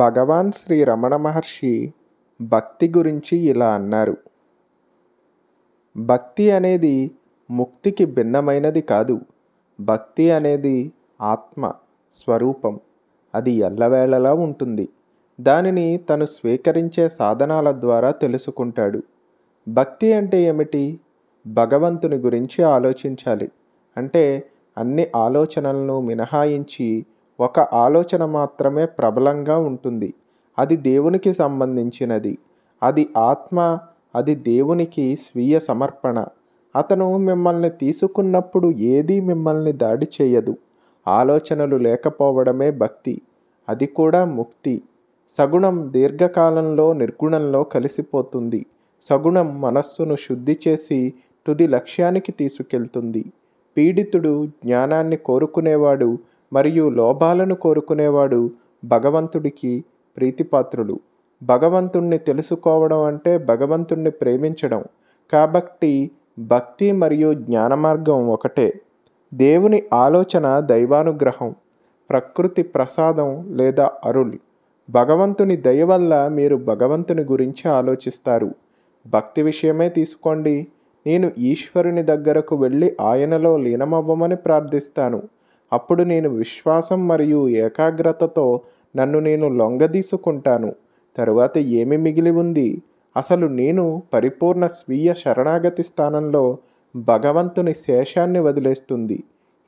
భగవాన్ శ్రీ రమణ మహర్షి భక్తి గురించి ఇలా అన్నారు భక్తి అనేది ముక్తికి భిన్నమైనది కాదు భక్తి అనేది ఆత్మ స్వరూపం అది ఎల్లవేళలా ఉంటుంది దానిని తను స్వీకరించే సాధనాల ద్వారా తెలుసుకుంటాడు భక్తి అంటే ఏమిటి భగవంతుని గురించి ఆలోచించాలి అంటే అన్ని ఆలోచనలను మినహాయించి ఒక ఆలోచన మాత్రమే ప్రబలంగా ఉంటుంది అది దేవునికి సంబంధించినది అది ఆత్మ అది దేవునికి స్వీయ సమర్పణ అతను మిమ్మల్ని తీసుకున్నప్పుడు ఏది మిమ్మల్ని దాడి చేయదు ఆలోచనలు లేకపోవడమే భక్తి అది కూడా ముక్తి సగుణం దీర్ఘకాలంలో నిర్గుణంలో కలిసిపోతుంది సగుణం మనస్సును శుద్ధి చేసి తుది లక్ష్యానికి తీసుకెళ్తుంది పీడితుడు జ్ఞానాన్ని కోరుకునేవాడు మరియు లోభాలను కోరుకునేవాడు భగవంతుడికి ప్రీతిపాత్రుడు భగవంతుణ్ణి తెలుసుకోవడం అంటే భగవంతుణ్ణి ప్రేమించడం కాబట్టి భక్తి మరియు జ్ఞాన మార్గం ఒకటే దేవుని ఆలోచన దైవానుగ్రహం ప్రకృతి ప్రసాదం లేదా అరుణ్ భగవంతుని దయ వల్ల మీరు భగవంతుని గురించి ఆలోచిస్తారు భక్తి విషయమే తీసుకోండి నేను ఈశ్వరుని దగ్గరకు వెళ్ళి ఆయనలో లీనమవ్వమని ప్రార్థిస్తాను అప్పుడు నేను విశ్వాసం మరియు ఏకాగ్రతతో నన్ను నేను లొంగదీసుకుంటాను తరువాత ఏమి మిగిలి ఉంది అసలు నేను పరిపూర్ణ స్వీయ శరణాగతి స్థానంలో భగవంతుని శేషాన్ని వదిలేస్తుంది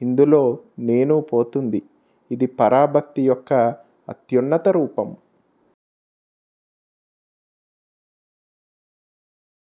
ఇందులో నేను పోతుంది ఇది పరాభక్తి యొక్క అత్యున్నత రూపం